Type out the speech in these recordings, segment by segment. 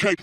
cake.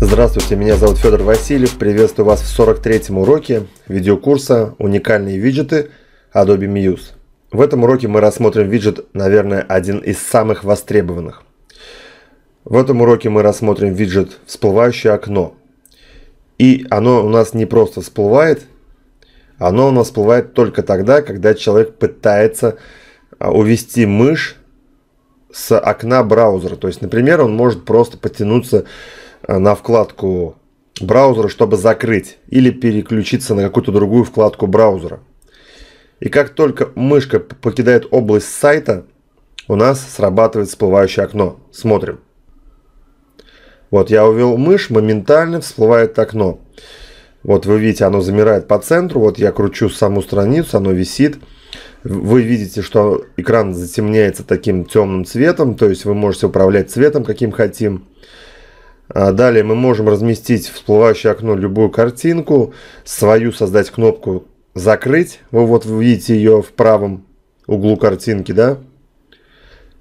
Здравствуйте, меня зовут Федор Васильев. Приветствую вас в 43-м уроке видеокурса «Уникальные виджеты Adobe Muse». В этом уроке мы рассмотрим виджет, наверное, один из самых востребованных. В этом уроке мы рассмотрим виджет «Всплывающее окно», и оно у нас не просто всплывает, оно у нас всплывает только тогда, когда человек пытается а, увести мышь с окна браузера. То есть, например, он может просто потянуться а, на вкладку браузера, чтобы закрыть или переключиться на какую-то другую вкладку браузера. И как только мышка покидает область сайта, у нас срабатывает всплывающее окно. Смотрим. Вот я увел мышь, моментально всплывает окно. Вот вы видите, оно замирает по центру. Вот я кручу саму страницу, оно висит. Вы видите, что экран затемняется таким темным цветом, то есть вы можете управлять цветом, каким хотим. А далее мы можем разместить в всплывающее окно любую картинку, свою создать кнопку «Закрыть». Вы вот видите ее в правом углу картинки, да?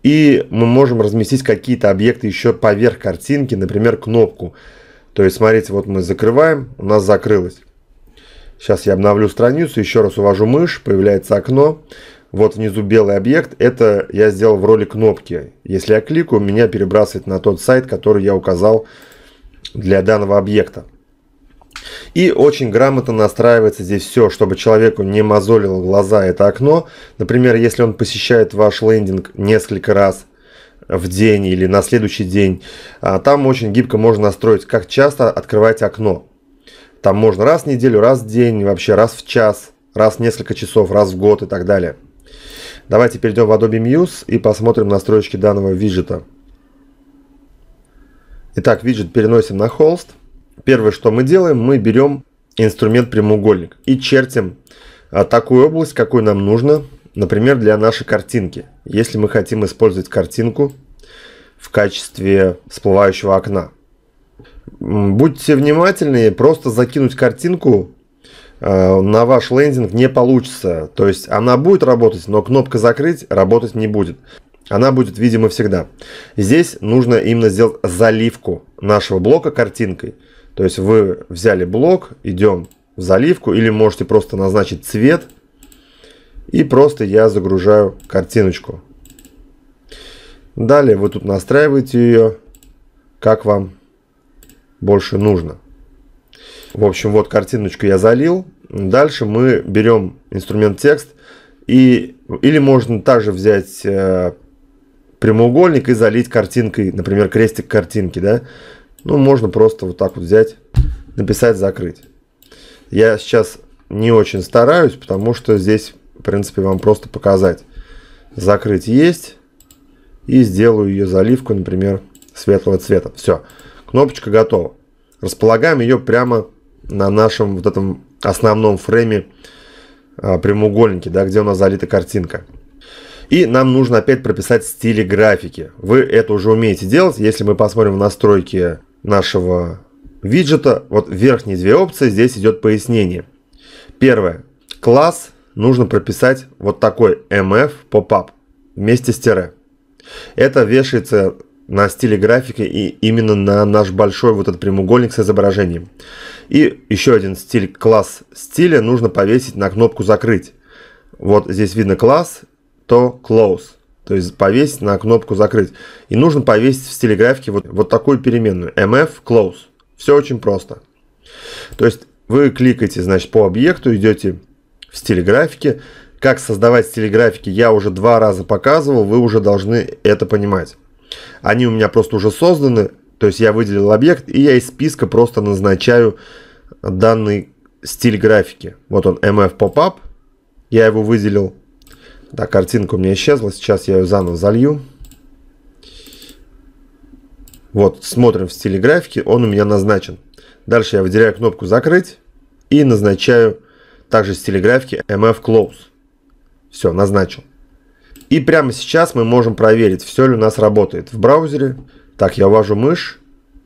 И мы можем разместить какие-то объекты еще поверх картинки, например, кнопку. То есть, смотрите, вот мы закрываем, у нас закрылось. Сейчас я обновлю страницу, еще раз увожу мышь, появляется окно. Вот внизу белый объект, это я сделал в роли кнопки. Если я кликаю, меня перебрасывает на тот сайт, который я указал для данного объекта. И очень грамотно настраивается здесь все, чтобы человеку не мозолило глаза это окно. Например, если он посещает ваш лендинг несколько раз в день или на следующий день, а, там очень гибко можно настроить, как часто открывать окно. Там можно раз в неделю, раз в день, вообще раз в час, раз в несколько часов, раз в год и так далее. Давайте перейдем в Adobe Muse и посмотрим настройки данного виджета. Итак, виджет переносим на холст – Первое, что мы делаем, мы берем инструмент прямоугольник и чертим а, такую область, какой нам нужно, например, для нашей картинки. Если мы хотим использовать картинку в качестве всплывающего окна. Будьте внимательны, просто закинуть картинку а, на ваш лендинг не получится. То есть она будет работать, но кнопка «Закрыть» работать не будет. Она будет, видимо, всегда. Здесь нужно именно сделать заливку нашего блока картинкой – то есть вы взяли блок, идем в заливку, или можете просто назначить цвет, и просто я загружаю картиночку. Далее вы тут настраиваете ее, как вам больше нужно. В общем, вот картиночку я залил. Дальше мы берем инструмент текст. И, или можно также взять э, прямоугольник и залить картинкой, например, крестик картинки. Да? Ну, можно просто вот так вот взять, написать «закрыть». Я сейчас не очень стараюсь, потому что здесь, в принципе, вам просто показать. Закрыть есть. И сделаю ее заливку, например, светлого цвета. Все, кнопочка готова. Располагаем ее прямо на нашем вот этом основном фрейме а, прямоугольнике, да, где у нас залита картинка. И нам нужно опять прописать стили графики. Вы это уже умеете делать. Если мы посмотрим в настройки нашего виджета, вот верхние две опции, здесь идет пояснение. Первое. Класс нужно прописать вот такой mf popup вместе с тире. Это вешается на стиле графики и именно на наш большой вот этот прямоугольник с изображением. И еще один стиль, класс стиля нужно повесить на кнопку «Закрыть». Вот здесь видно класс, то «Close». То есть повесить на кнопку «Закрыть». И нужно повесить в стиле графики вот, вот такую переменную mf close. Все очень просто. То есть вы кликаете, значит, по объекту, идете в стиле графики. Как создавать стили графики я уже два раза показывал, вы уже должны это понимать. Они у меня просто уже созданы, то есть я выделил объект, и я из списка просто назначаю данный стиль графики. Вот он, mf pop up. я его выделил да, картинка у меня исчезла. Сейчас я ее заново залью. Вот, смотрим в стиле графики. Он у меня назначен. Дальше я выделяю кнопку «Закрыть» и назначаю также в стиле графики MF Close. Все, назначил. И прямо сейчас мы можем проверить, все ли у нас работает в браузере. Так, я ввожу мышь.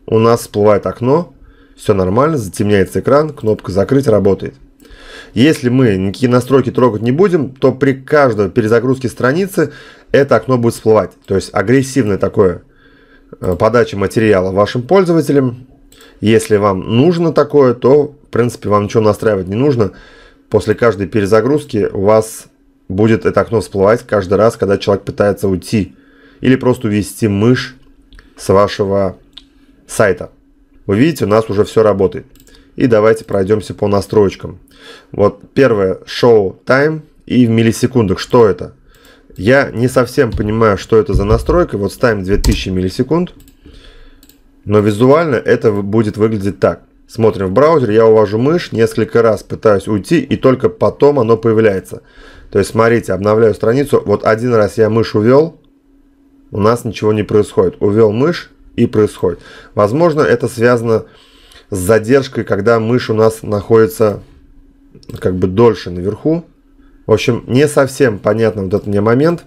У нас всплывает окно. Все нормально, затемняется экран, кнопка «Закрыть» работает. Если мы никакие настройки трогать не будем, то при каждой перезагрузке страницы это окно будет всплывать. То есть агрессивное такое э, подача материала вашим пользователям. Если вам нужно такое, то в принципе вам ничего настраивать не нужно. После каждой перезагрузки у вас будет это окно всплывать каждый раз, когда человек пытается уйти или просто увести мышь с вашего сайта. Вы видите, у нас уже все работает. И давайте пройдемся по настроечкам. Вот первое, Show Time и в миллисекундах. Что это? Я не совсем понимаю, что это за настройка. Вот ставим 2000 миллисекунд. Но визуально это будет выглядеть так. Смотрим в браузер, я увожу мышь, несколько раз пытаюсь уйти, и только потом оно появляется. То есть, смотрите, обновляю страницу. Вот один раз я мышь увел, у нас ничего не происходит. Увел мышь и происходит. Возможно, это связано с с задержкой, когда мышь у нас находится как бы дольше наверху. В общем, не совсем понятно вот этот мне момент.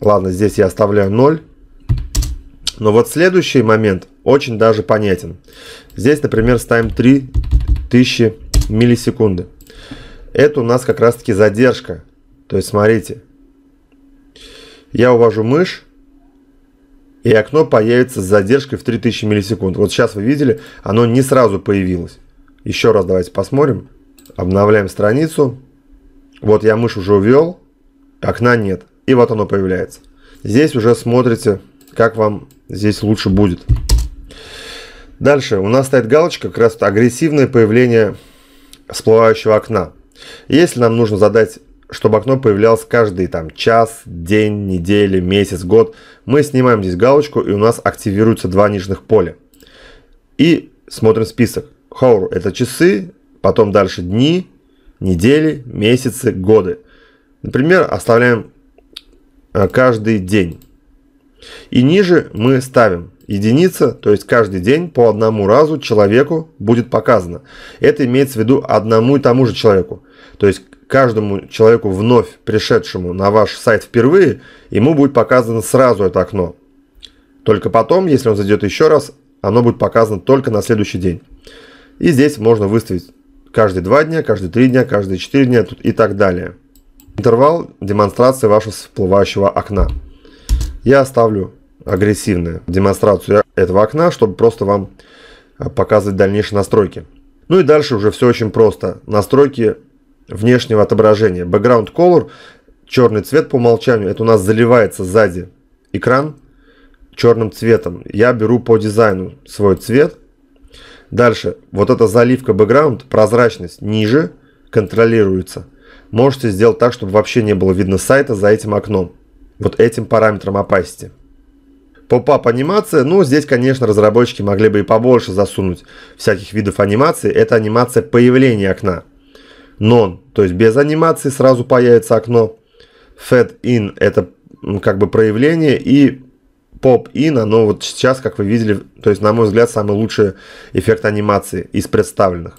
Ладно, здесь я оставляю 0. Но вот следующий момент очень даже понятен. Здесь, например, ставим 3000 миллисекунды. Это у нас как раз-таки задержка. То есть, смотрите. Я увожу мышь и окно появится с задержкой в 3000 миллисекунд. Вот сейчас вы видели, оно не сразу появилось. Еще раз давайте посмотрим. Обновляем страницу. Вот я мышь уже увел, окна нет. И вот оно появляется. Здесь уже смотрите, как вам здесь лучше будет. Дальше у нас стоит галочка, как раз агрессивное появление всплывающего окна. Если нам нужно задать чтобы окно появлялось каждый там час, день, неделя, месяц, год. Мы снимаем здесь галочку, и у нас активируются два нижних поля. И смотрим список. Хоур – это часы, потом дальше дни, недели, месяцы, годы. Например, оставляем э, каждый день. И ниже мы ставим единица, то есть каждый день по одному разу человеку будет показано. Это имеется в виду одному и тому же человеку. То есть каждому человеку, вновь пришедшему на ваш сайт впервые, ему будет показано сразу это окно. Только потом, если он зайдет еще раз, оно будет показано только на следующий день. И здесь можно выставить каждые 2 дня, каждые 3 дня, каждые 4 дня тут и так далее. Интервал демонстрации вашего всплывающего окна. Я оставлю агрессивную демонстрацию этого окна, чтобы просто вам а, показывать дальнейшие настройки. Ну и дальше уже все очень просто. Настройки внешнего отображения. Background Color, черный цвет по умолчанию, это у нас заливается сзади экран черным цветом. Я беру по дизайну свой цвет. Дальше, вот эта заливка background, прозрачность ниже контролируется. Можете сделать так, чтобы вообще не было видно сайта за этим окном. Вот этим параметром opacity. Поп-ап анимация, ну здесь, конечно, разработчики могли бы и побольше засунуть всяких видов анимации. Это анимация появления окна. Non, то есть без анимации сразу появится окно. Fed in – это как бы проявление. И Pop in, оно вот сейчас, как вы видели, то есть, на мой взгляд, самый лучший эффект анимации из представленных.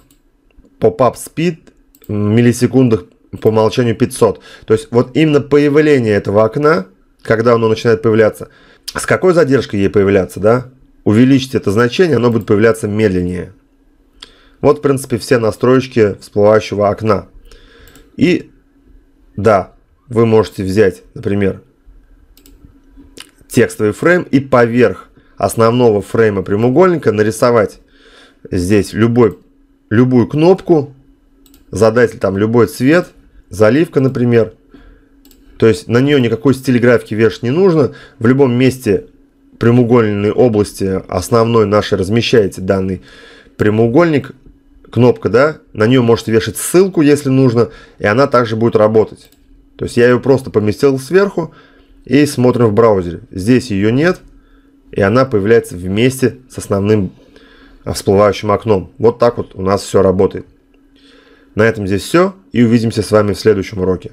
Pop-up speed в миллисекундах по умолчанию 500. То есть вот именно появление этого окна, когда оно начинает появляться, с какой задержкой ей появляться, да? Увеличить это значение, оно будет появляться медленнее. Вот, в принципе, все настройки всплывающего окна. И да, вы можете взять, например, текстовый фрейм и поверх основного фрейма прямоугольника нарисовать здесь любой, любую кнопку, задать там любой цвет, заливка, например. То есть на нее никакой стиль графики вешать не нужно. В любом месте прямоугольной области основной нашей размещаете данный прямоугольник кнопка, да, на нее можете вешать ссылку, если нужно, и она также будет работать. То есть я ее просто поместил сверху и смотрим в браузере. Здесь ее нет, и она появляется вместе с основным а, всплывающим окном. Вот так вот у нас все работает. На этом здесь все, и увидимся с вами в следующем уроке.